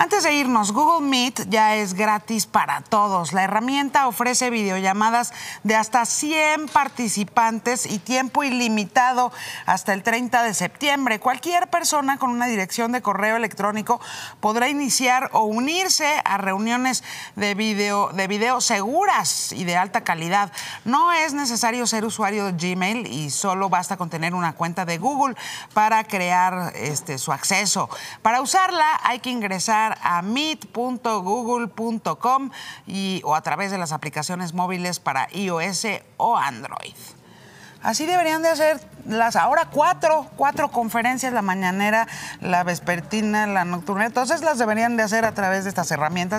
Antes de irnos, Google Meet ya es gratis para todos. La herramienta ofrece videollamadas de hasta 100 participantes y tiempo ilimitado hasta el 30 de septiembre. Cualquier persona con una dirección de correo electrónico podrá iniciar o unirse a reuniones de video, de seguras y de alta calidad. No es necesario ser usuario de Gmail y solo basta con tener una cuenta de Google para crear este, su acceso. Para usarla hay que ingresar a meet.google.com o a través de las aplicaciones móviles para iOS o Android. Así deberían de hacer las ahora cuatro, cuatro conferencias, la mañanera, la vespertina, la nocturna. Entonces las deberían de hacer a través de estas herramientas.